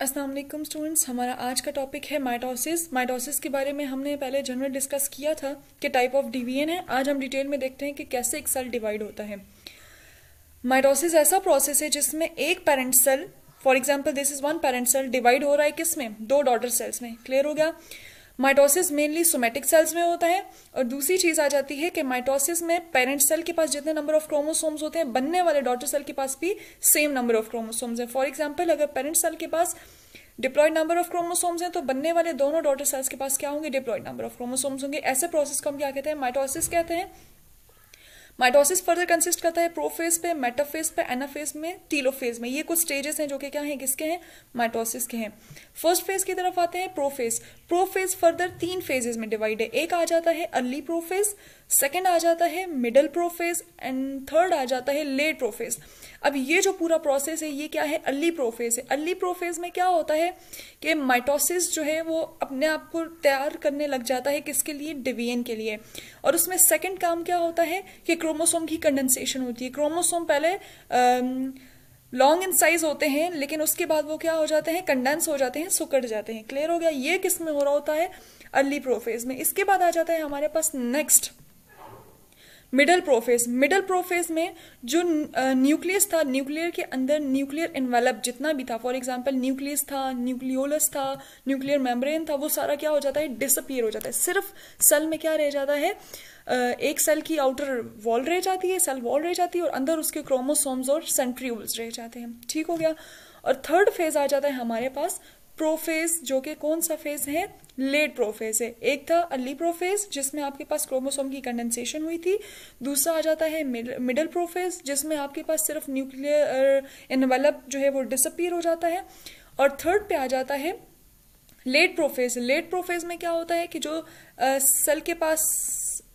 अस्सलाम वालेकुम स्टूडेंट्स हमारा आज का टॉपिक है माइटोसिस माइटोसिस के बारे में हमने पहले जनरल डिस्कस किया था कि टाइप ऑफ डिवीजन है आज हम डिटेल में देखते हैं कि कैसे एक सेल डिवाइड होता है माइटोसिस ऐसा प्रोसेस है जिसमें एक parent cell for example this is one parent cell divide हो रहा है किसमें दो डॉटर सेल्स में क्लियर हो गया माइटोसिस मेनली सोमेटिक सेल्स में होता है और दूसरी चीज आ जाती है कि माइटोसिस में पेरेंट सेल के पास जितने नंबर ऑफ क्रोमोसोम्स होते हैं बनने वाले डॉटर सेल के पास भी सेम नंबर ऑफ क्रोमोसोम्स है फॉर एग्जाम्पल अगर पेरेंट सेल के पास डिप्लॉयड नंबर ऑफ क्रोमोसोम्स हैं तो बनने वाले दोनों डॉटर सेल्स के पास क्या होंगे डिप्लॉयड नंबर ऑफ क्रोमोसोम्स होंगे ऐसे प्रोसेस को हम क्या कहते हैं माइटोसिस कहते हैं माइटोसिस फर्दर कंसिस्ट करता है प्रोफेज पे मेटाफेज पे एनाफेज में टीलोफेज में ये कुछ स्टेजेस हैं जो कि क्या हैं किसके हैं माइटोसिस के हैं फर्स्ट फेज की तरफ आते हैं प्रोफेज प्रोफेज फर्दर तीन फेजेज में डिवाइड है एक आ जाता है अर्ली प्रोफेज सेकेंड आ जाता है मिडल प्रोफेज एंड थर्ड आ जाता है लेट प्रोफेज अब ये जो पूरा प्रोसेस है ये क्या है अर्ली प्रोफेज है अर्ली प्रोफेज में क्या होता है कि माइटोसिस जो है वो अपने आप को तैयार करने लग जाता है किसके लिए डिवीजन के लिए और उसमें सेकेंड काम क्या होता है कि क्रोमोसोम की कंडेंसेशन होती है क्रोमोसोम पहले लॉन्ग इन साइज होते हैं लेकिन उसके बाद वो क्या हो जाते हैं कंडेंस हो जाते हैं सुकड़ जाते हैं क्लियर हो गया ये किस में हो रहा होता है अर्ली प्रोफेज में इसके बाद आ जाता है हमारे पास next middle prophase middle prophase में जो न्यूक्लियस था न्यूक्लियर के अंदर न्यूक्लियर इन्वेलप जितना भी था फॉर एग्जाम्पल न्यूक्लियस था न्यूक्लियोलस था न्यूक्लियर मेम्ब्रेन था वो सारा क्या हो जाता है डिसअपियर हो जाता है सिर्फ सेल में क्या रह जाता है एक सेल की आउटर वॉल रह जाती है सेल वॉल रह जाती है और अंदर उसके क्रोमोसोम्स और सेंट्रियोल्स रह जाते हैं ठीक हो गया और थर्ड फेज आ जाता है हमारे पास प्रोफेस जो कि कौन सा फेज है लेट प्रोफेस है एक था अर्ली प्रोफेस जिसमें आपके पास क्रोमोसोम की कंडेंसेशन हुई थी दूसरा आ जाता है मिडल प्रोफेस जिसमें आपके पास सिर्फ न्यूक्लियर इनवेलप जो है वो डिसअपियर हो जाता है और थर्ड पे आ जाता है लेट प्रोफेस लेट प्रोफेज में क्या होता है कि जो सेल के पास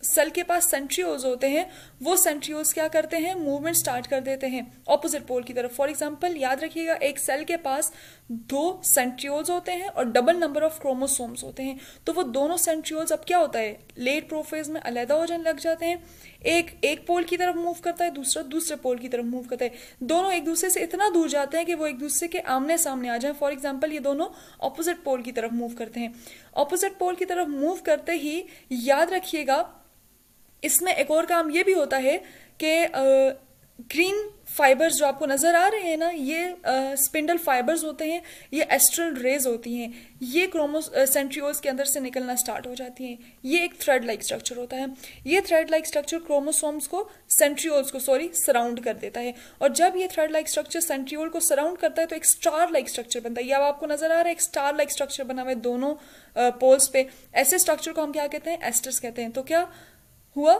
सेल के पास सेंट्रियोज होते हैं वो सेंट्रियोज क्या करते हैं मूवमेंट स्टार्ट कर देते हैं ऑपोजिट पोल की तरफ फॉर एग्जाम्पल याद रखिएगा एक सेल के पास दो सेंट्रियोज होते हैं और डबल नंबर ऑफ क्रोमोसोम्स होते हैं तो वो दोनों सेंट्रियोज अब क्या होता है लेट प्रोफेज में अलहदा हो जाने लग जाते हैं एक एक पोल की तरफ मूव करता है दूसरा दूसरे पोल की तरफ मूव करता है दोनों एक दूसरे से इतना दूर जाते हैं कि वो एक दूसरे के आमने सामने आ जाए फॉर एग्जाम्पल ये दोनों ऑपोजिट पोल की तरफ मूव करते हैं ऑपोजिट पोल की तरफ मूव करते ही याद रखिएगा इसमें एक और काम ये भी होता है कि ग्रीन फाइबर्स जो आपको नज़र आ रहे हैं ना ये स्पिंडल फाइबर्स होते हैं ये एस्ट्रल रेज होती हैं ये क्रोमोस सेंट्रियोल्स के अंदर से निकलना स्टार्ट हो जाती हैं ये एक थ्रेड लाइक स्ट्रक्चर होता है ये थ्रेड लाइक स्ट्रक्चर क्रोमोसोम्स को सेंट्रियोल्स को सॉरी सराउंड कर देता है और जब ये थ्रेड लाइक स्ट्रक्चर सेंट्रियोल को सराउंड करता है तो एक स्टार लाइक स्ट्रक्चर बनता है ये अब आपको नज़र आ रहा है एक स्टार लाइक स्ट्रक्चर बना हुआ है दोनों पोल्स पे ऐसे स्ट्रक्चर को हम क्या कहते हैं एस्टर्स कहते हैं तो क्या हुआ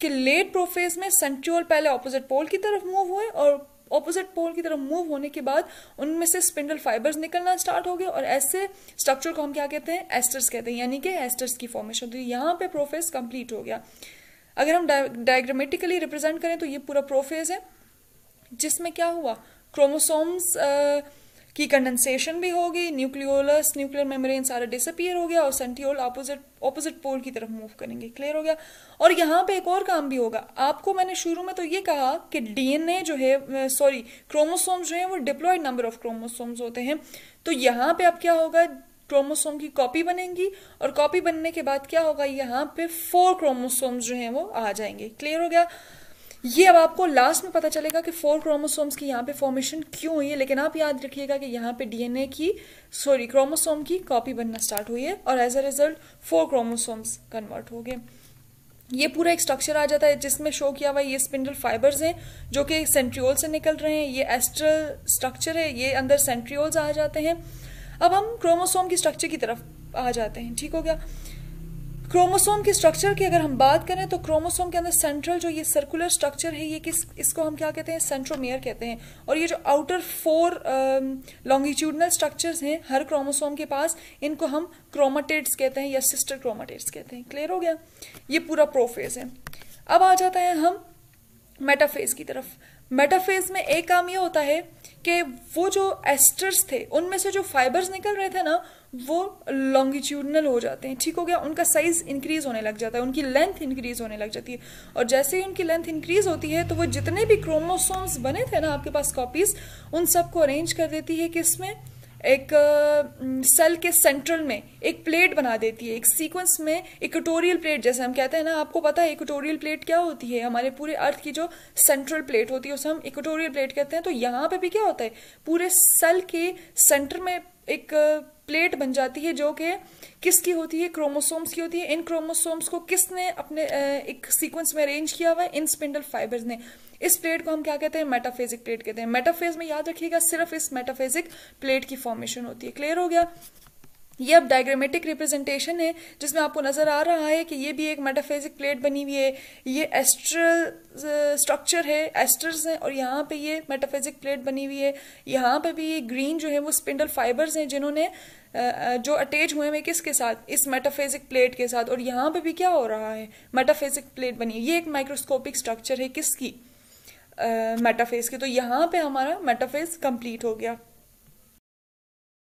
कि लेट प्रोफेस में सेंट्रियोल पहले ऑपोजिट पोल की तरफ मूव हुए और ऑपोजिट पोल की तरफ मूव होने के बाद उनमें से स्पिंडल फाइबर्स निकलना स्टार्ट हो गए और ऐसे स्ट्रक्चर को हम क्या कहते हैं एस्टर्स कहते हैं यानी कि एस्टर्स की फॉर्मेशन तो यहाँ पे प्रोफेस कंप्लीट हो गया अगर हम डायग्रामेटिकली रिप्रेजेंट करें तो ये पूरा प्रोफेज है जिसमें क्या हुआ क्रोमोसोम्स uh, कि कंडेंसेशन भी होगी न्यूक्लियोलस न्यूक्लियर मेम्ब्रेन सारा डिसअपियर हो गया और सेंटियोल ऑपोजिट ऑपोजिट पोल की तरफ मूव करेंगे क्लियर हो गया और यहाँ पे एक और काम भी होगा आपको मैंने शुरू में तो ये कहा कि डीएनए जो है सॉरी क्रोमोसोम जो है वो डिप्लॉयड नंबर ऑफ क्रोमोसोम्स होते हैं तो यहाँ पे अब क्या होगा क्रोमोसोम की कॉपी बनेगी और कॉपी बनने के बाद क्या होगा यहाँ पे फोर क्रोमोसोम्स जो हैं वो आ जाएंगे क्लियर हो गया ये अब आपको लास्ट में पता चलेगा कि फोर क्रोमोसोम्स की यहाँ पे फॉर्मेशन क्यों हुई है लेकिन आप याद रखिएगा कि यहाँ पे डीएनए की सॉरी क्रोमोसोम की कॉपी बनना स्टार्ट हुई है और as a result four chromosomes convert हो गए ये पूरा एक स्ट्रक्चर आ जाता है जिसमें शो किया हुआ ये स्पिंडल फाइबर्स हैं जो कि सेंट्रियोल से निकल रहे हैं ये एस्ट्रल स्ट्रक्चर है ये अंदर सेंट्रियोल्स आ जाते हैं अब हम क्रोमोसोम की स्ट्रक्चर की तरफ आ जाते हैं ठीक हो गया क्रोमोसोम के स्ट्रक्चर की अगर हम बात करें तो क्रोमोसोम के अंदर सेंट्रल जो ये सर्कुलर स्ट्रक्चर है ये किस इसको हम क्या कहते हैं सेंट्रोमेयर कहते हैं और ये जो आउटर फोर लॉन्गिट्यूडनल स्ट्रक्चर्स हैं हर क्रोमोसोम के पास इनको हम क्रोमाटेड्स कहते हैं या सिस्टर क्रोमाटेड्स कहते हैं क्लियर हो गया ये पूरा प्रोफेज है अब आ जाता है हम मेटाफेज की तरफ मेटाफेज में एक काम ये होता है कि वो जो एस्टर्स थे उनमें से जो फाइबर्स निकल रहे थे ना वो लॉन्गिट्यूडनल हो जाते हैं ठीक हो गया उनका साइज इंक्रीज होने लग जाता है उनकी लेंथ इंक्रीज होने लग जाती है और जैसे ही उनकी लेंथ इंक्रीज होती है तो वो जितने भी क्रोमोसोम्स बने थे ना आपके पास कॉपीज उन सबको अरेंज कर देती है किसमें एक सेल के सेंट्रल में एक प्लेट बना देती है एक सीक्वेंस में इक्वेटोरियल प्लेट जैसे हम कहते हैं ना आपको पता है इक्वेटोरियल प्लेट क्या होती है हमारे पूरे अर्थ की जो सेंट्रल प्लेट होती है उसे हम इक्वेटोरियल प्लेट कहते हैं तो यहाँ पे भी क्या होता है पूरे सेल के सेंटर में एक प्लेट बन जाती है जो कि किसकी होती है क्रोमोसोम्स की होती है इन क्रोमोसोम्स को किसने अपने एक सीक्वेंस में अरेंज किया हुआ है इन स्पिंडल फाइबर्स ने इस प्लेट को हम क्या कहते हैं मेटाफेजिक प्लेट कहते हैं मेटाफेज में याद रखिएगा सिर्फ इस मेटाफेजिक प्लेट की फॉर्मेशन होती है क्लियर हो गया ये अब डायग्रामेटिक रिप्रेजेंटेशन है जिसमें आपको नज़र आ रहा है कि ये भी एक मेटाफेजिक प्लेट बनी हुई है ये एस्ट्रल स्ट्रक्चर uh, है एस्टर्स हैं और यहाँ पे ये मेटाफेजिक प्लेट बनी हुई है यहाँ पे भी ये ग्रीन जो है वो स्पिंडल फाइबर्स हैं जिन्होंने uh, uh, जो अटैच हुए हैं किसके साथ इस मेटाफेजिक प्लेट के साथ और यहाँ पे भी क्या हो रहा है मेटाफेजिक प्लेट बनी ये एक माइक्रोस्कोपिक स्ट्रक्चर है किसकी मेटाफेज की तो यहाँ पे हमारा मेटाफेज कंप्लीट हो गया